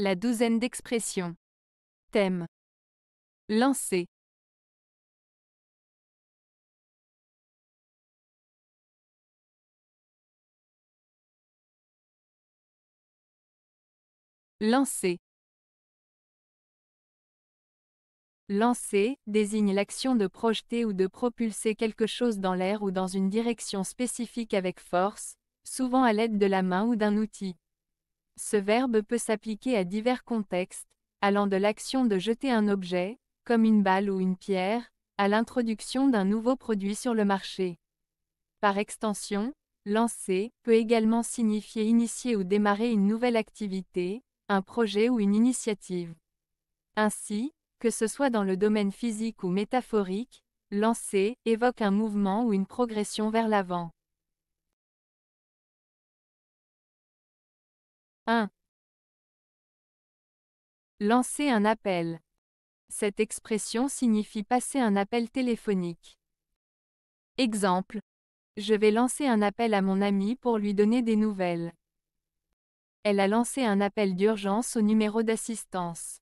La douzaine d'expressions. Thème. Lancer. Lancer. Lancer désigne l'action de projeter ou de propulser quelque chose dans l'air ou dans une direction spécifique avec force, souvent à l'aide de la main ou d'un outil. Ce verbe peut s'appliquer à divers contextes, allant de l'action de jeter un objet, comme une balle ou une pierre, à l'introduction d'un nouveau produit sur le marché. Par extension, lancer peut également signifier initier ou démarrer une nouvelle activité, un projet ou une initiative. Ainsi, que ce soit dans le domaine physique ou métaphorique, lancer évoque un mouvement ou une progression vers l'avant. 1. Lancer un appel. Cette expression signifie passer un appel téléphonique. Exemple. Je vais lancer un appel à mon amie pour lui donner des nouvelles. Elle a lancé un appel d'urgence au numéro d'assistance.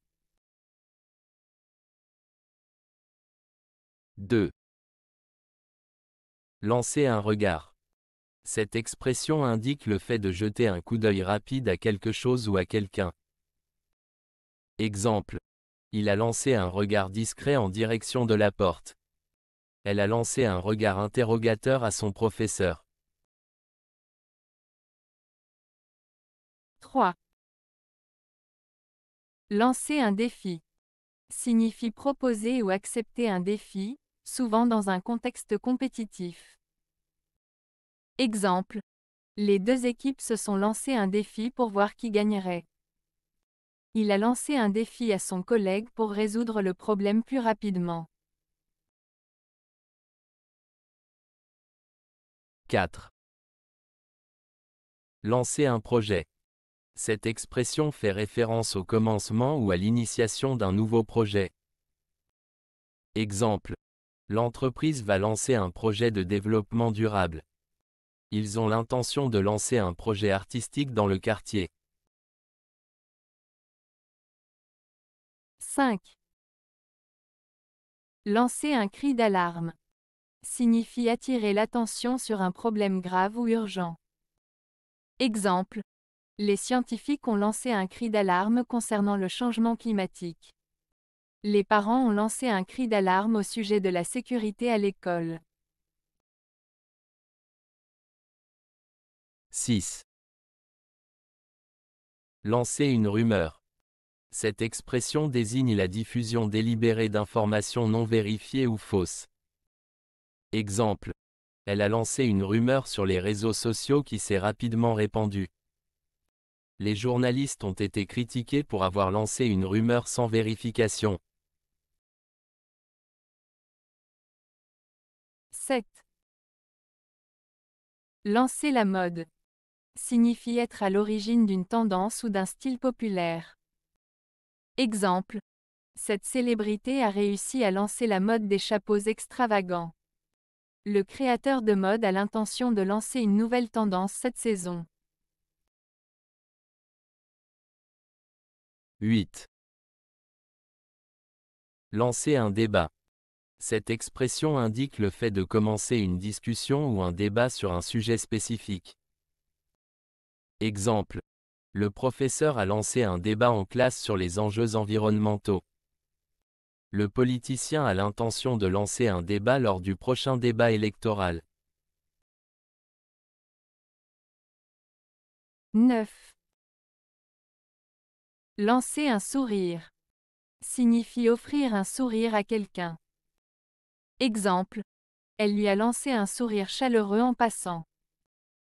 2. Lancer un regard. Cette expression indique le fait de jeter un coup d'œil rapide à quelque chose ou à quelqu'un. Exemple. Il a lancé un regard discret en direction de la porte. Elle a lancé un regard interrogateur à son professeur. 3. Lancer un défi signifie proposer ou accepter un défi, souvent dans un contexte compétitif. Exemple. Les deux équipes se sont lancées un défi pour voir qui gagnerait. Il a lancé un défi à son collègue pour résoudre le problème plus rapidement. 4. Lancer un projet. Cette expression fait référence au commencement ou à l'initiation d'un nouveau projet. Exemple. L'entreprise va lancer un projet de développement durable. Ils ont l'intention de lancer un projet artistique dans le quartier. 5. Lancer un cri d'alarme signifie attirer l'attention sur un problème grave ou urgent. Exemple. Les scientifiques ont lancé un cri d'alarme concernant le changement climatique. Les parents ont lancé un cri d'alarme au sujet de la sécurité à l'école. 6. Lancer une rumeur. Cette expression désigne la diffusion délibérée d'informations non vérifiées ou fausses. Exemple. Elle a lancé une rumeur sur les réseaux sociaux qui s'est rapidement répandue. Les journalistes ont été critiqués pour avoir lancé une rumeur sans vérification. 7. Lancer la mode signifie être à l'origine d'une tendance ou d'un style populaire. Exemple. Cette célébrité a réussi à lancer la mode des chapeaux extravagants. Le créateur de mode a l'intention de lancer une nouvelle tendance cette saison. 8. Lancer un débat. Cette expression indique le fait de commencer une discussion ou un débat sur un sujet spécifique. Exemple. Le professeur a lancé un débat en classe sur les enjeux environnementaux. Le politicien a l'intention de lancer un débat lors du prochain débat électoral. 9. Lancer un sourire signifie offrir un sourire à quelqu'un. Exemple. Elle lui a lancé un sourire chaleureux en passant.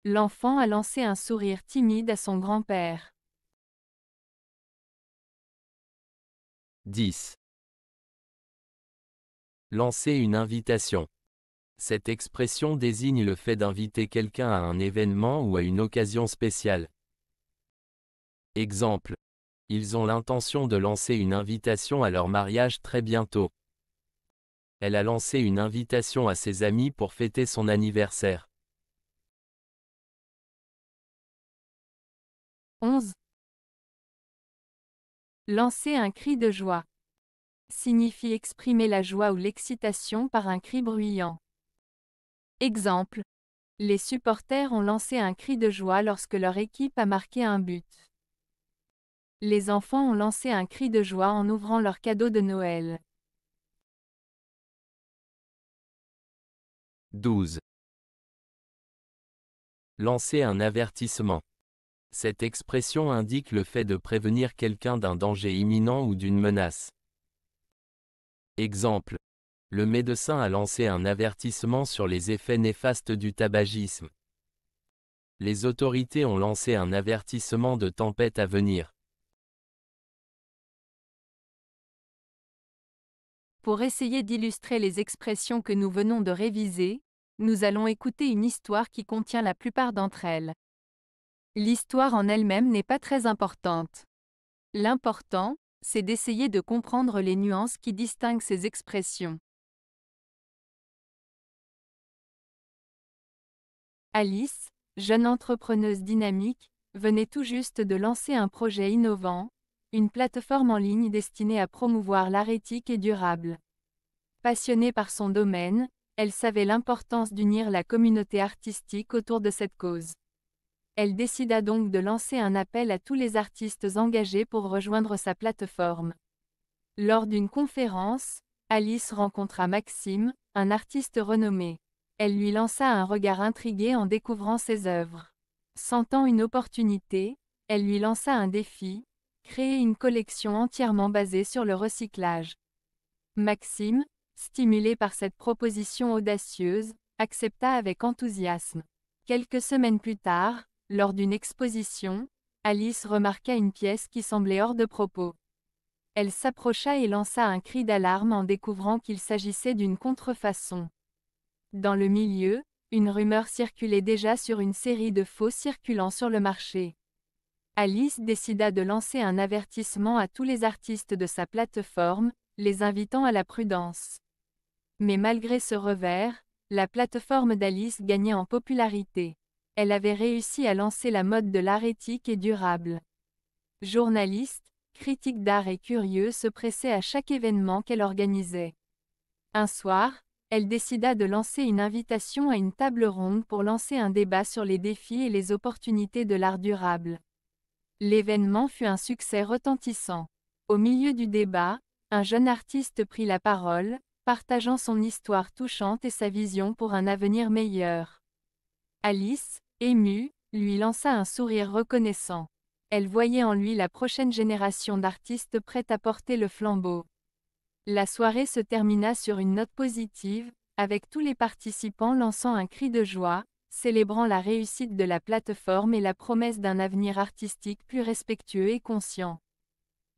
L'enfant a lancé un sourire timide à son grand-père. 10. Lancer une invitation. Cette expression désigne le fait d'inviter quelqu'un à un événement ou à une occasion spéciale. Exemple. Ils ont l'intention de lancer une invitation à leur mariage très bientôt. Elle a lancé une invitation à ses amis pour fêter son anniversaire. 11. Lancer un cri de joie signifie exprimer la joie ou l'excitation par un cri bruyant. Exemple. Les supporters ont lancé un cri de joie lorsque leur équipe a marqué un but. Les enfants ont lancé un cri de joie en ouvrant leur cadeau de Noël. 12. Lancer un avertissement cette expression indique le fait de prévenir quelqu'un d'un danger imminent ou d'une menace. Exemple. Le médecin a lancé un avertissement sur les effets néfastes du tabagisme. Les autorités ont lancé un avertissement de tempête à venir. Pour essayer d'illustrer les expressions que nous venons de réviser, nous allons écouter une histoire qui contient la plupart d'entre elles. L'histoire en elle-même n'est pas très importante. L'important, c'est d'essayer de comprendre les nuances qui distinguent ces expressions. Alice, jeune entrepreneuse dynamique, venait tout juste de lancer un projet innovant, une plateforme en ligne destinée à promouvoir l'art éthique et durable. Passionnée par son domaine, elle savait l'importance d'unir la communauté artistique autour de cette cause. Elle décida donc de lancer un appel à tous les artistes engagés pour rejoindre sa plateforme. Lors d'une conférence, Alice rencontra Maxime, un artiste renommé. Elle lui lança un regard intrigué en découvrant ses œuvres. Sentant une opportunité, elle lui lança un défi, créer une collection entièrement basée sur le recyclage. Maxime, stimulé par cette proposition audacieuse, accepta avec enthousiasme. Quelques semaines plus tard, lors d'une exposition, Alice remarqua une pièce qui semblait hors de propos. Elle s'approcha et lança un cri d'alarme en découvrant qu'il s'agissait d'une contrefaçon. Dans le milieu, une rumeur circulait déjà sur une série de faux circulant sur le marché. Alice décida de lancer un avertissement à tous les artistes de sa plateforme, les invitant à la prudence. Mais malgré ce revers, la plateforme d'Alice gagnait en popularité elle avait réussi à lancer la mode de l'art éthique et durable. Journalistes, critiques d'art et curieux se pressaient à chaque événement qu'elle organisait. Un soir, elle décida de lancer une invitation à une table ronde pour lancer un débat sur les défis et les opportunités de l'art durable. L'événement fut un succès retentissant. Au milieu du débat, un jeune artiste prit la parole, partageant son histoire touchante et sa vision pour un avenir meilleur. Alice, émue, lui lança un sourire reconnaissant. Elle voyait en lui la prochaine génération d'artistes prêts à porter le flambeau. La soirée se termina sur une note positive, avec tous les participants lançant un cri de joie, célébrant la réussite de la plateforme et la promesse d'un avenir artistique plus respectueux et conscient.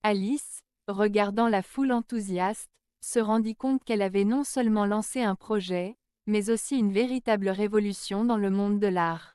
Alice, regardant la foule enthousiaste, se rendit compte qu'elle avait non seulement lancé un projet, mais aussi une véritable révolution dans le monde de l'art.